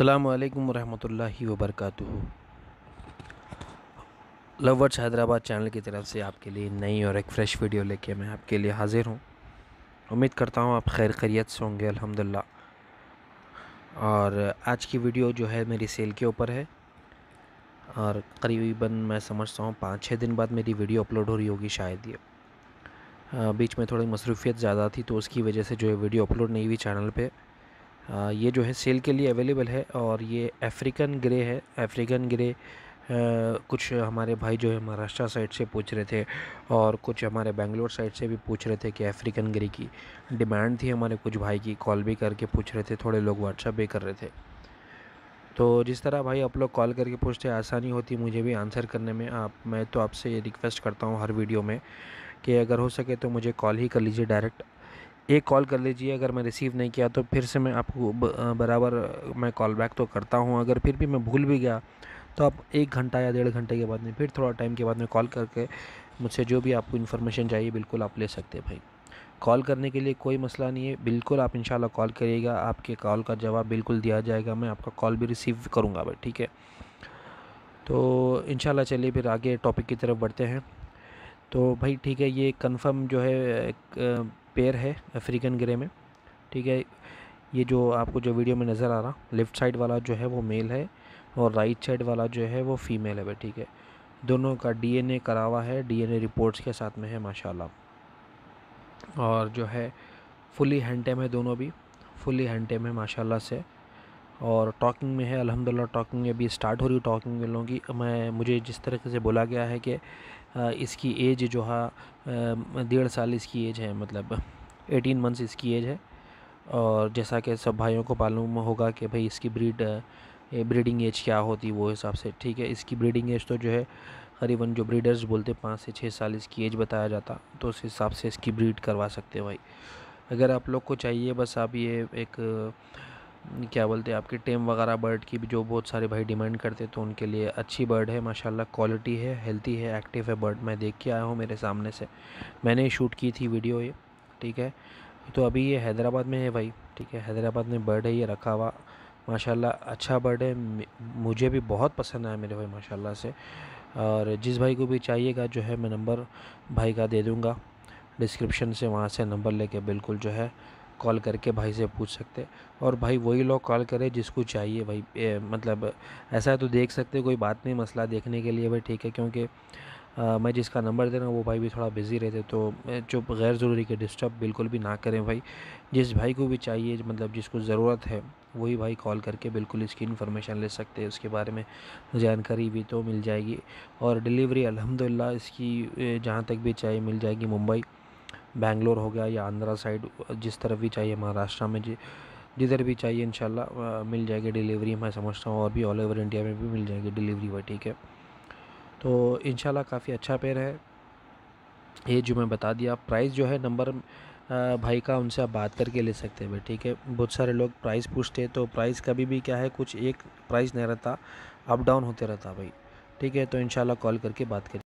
अल्लाम वरहमतुल्लाहि वबरकातुहू lovers Hyderabad channel की तरफ से आपके लिए नई और एक फ़्रेश वीडियो लेके मैं आपके लिए हाज़िर हूँ उम्मीद करता हूँ आप खैर खैरियत से होंगे अल्हम्दुलिल्लाह और आज की वीडियो जो है मेरी सेल के ऊपर है और करीबन मैं समझता हूँ पाँच छः दिन बाद मेरी वीडियो अपलोड हो रही होगी शायद ये बीच में थोड़ी मसरूफियत ज़्यादा थी तो उसकी वजह से जो है वीडियो अपलोड नहीं हुई चैनल पर ये जो है सेल के लिए अवेलेबल है और ये अफ्रीकन ग्रे है अफ्रीकन ग्रे आ, कुछ हमारे भाई जो है महाराष्ट्र साइड से पूछ रहे थे और कुछ हमारे बेंगलोर साइड से भी पूछ रहे थे कि अफ्रीकन ग्रे की डिमांड थी हमारे कुछ भाई की कॉल भी करके पूछ रहे थे थोड़े लोग व्हाट्सअप भी कर रहे थे तो जिस तरह भाई आप लोग कॉल करके पूछते आसानी होती मुझे भी आंसर करने में आप मैं तो आपसे ये रिक्वेस्ट करता हूँ हर वीडियो में कि अगर हो सके तो मुझे कॉल ही कर लीजिए डायरेक्ट एक कॉल कर लीजिए अगर मैं रिसीव नहीं किया तो फिर से मैं आपको बराबर मैं कॉल बैक तो करता हूँ अगर फिर भी मैं भूल भी गया तो आप एक घंटा या डेढ़ घंटे के बाद में फिर थोड़ा टाइम के बाद में कॉल करके मुझसे जो भी आपको इन्फॉर्मेशन चाहिए बिल्कुल आप ले सकते हैं भाई कॉल करने के लिए कोई मसला नहीं है बिल्कुल आप इंशाल्लाह कॉल करिएगा आपके कॉल का जवाब बिल्कुल दिया जाएगा मैं आपका कॉल भी रिसीव करूँगा भाई ठीक है तो इनशाला चलिए फिर आगे टॉपिक की तरफ बढ़ते हैं तो भाई ठीक है ये कन्फर्म जो है पेयर है अफ्रीकन ग्रे में ठीक है ये जो आपको जो वीडियो में नज़र आ रहा लेफ़्ट साइड वाला जो है वो मेल है और राइट साइड वाला जो है वो फीमेल है ठीक है दोनों का डीएनए करा हुआ है डीएनए रिपोर्ट्स के साथ में है माशाल्लाह और जो है फुली हैंडटेम है दोनों भी फुली हैंडटेम है माशाल्लाह से और टॉकिंग में है अलहमदिल्ला टॉकिंग अभी स्टार्ट हो रही टॉकिंग में लोगों की मैं मुझे जिस तरीके से बोला गया है कि इसकी एज जो है डेढ़ साल इसकी एज है मतलब एटीन मंथ्स इसकी एज है और जैसा कि सब भाइयों को मालूम होगा कि भाई इसकी ब्रीड ब्रीडिंग एज क्या होती वो हिसाब से ठीक है इसकी ब्रीडिंग एज तो जो है करीबन जो ब्रीडर्स बोलते हैं पाँच से छः साल इसकी एज बताया जाता तो उस हिसाब से इसकी ब्रीड करवा सकते हैं भाई अगर आप लोग को चाहिए बस आप ये एक क्या बोलते हैं आपके टेम वगैरह बर्ड की भी जो बहुत सारे भाई डिमांड करते तो उनके लिए अच्छी बर्ड है माशाल्लाह क्वालिटी है हेल्थी है एक्टिव है बर्ड मैं देख के आया हूँ मेरे सामने से मैंने शूट की थी वीडियो ये ठीक है तो अभी ये हैदराबाद में है भाई ठीक है हैदराबाद में बर्ड है ये रखा हुआ माशाला अच्छा बर्ड है मुझे भी बहुत पसंद आया मेरे भाई माशाला से और जिस भाई को भी चाहिएगा जो है मैं नंबर भाई का दे दूँगा डिस्क्रिप्शन से वहाँ से नंबर लेके बिल्कुल जो है कॉल करके भाई से पूछ सकते हैं और भाई वही लोग कॉल करें जिसको चाहिए भाई ए, मतलब ऐसा है तो देख सकते कोई बात नहीं मसला देखने के लिए भाई ठीक है क्योंकि आ, मैं जिसका नंबर दे रहा हूँ वो भाई भी थोड़ा बिज़ी रहते तो चुप गैर ज़रूरी के डिस्टर्ब बिल्कुल भी ना करें भाई जिस भाई को भी चाहिए मतलब जिसको ज़रूरत है वही भाई कॉल करके बिल्कुल इसकी इन्फॉर्मेशन ले सकते हैं उसके बारे में जानकारी भी तो मिल जाएगी और डिलीवरी अलहमदिल्ला इसकी जहाँ तक भी चाहिए मिल जाएगी मुंबई बैंगलोर हो गया या आंध्रा साइड जिस तरफ भी चाहिए महाराष्ट्र में जी जिधर भी चाहिए इन मिल जाएगी डिलीवरी मैं समझता हूँ और भी ऑल ओवर इंडिया में भी मिल जाएगी डिलीवरी वह ठीक है तो इन काफ़ी अच्छा पेड़ है ये जो मैं बता दिया प्राइस जो है नंबर भाई का उनसे आप बात करके ले सकते हैं भाई ठीक है बहुत सारे लोग प्राइस पूछते हैं तो प्राइस कभी भी क्या है कुछ एक प्राइस नहीं रहता अप डाउन होते रहता भाई ठीक है तो इन कॉल करके बात करें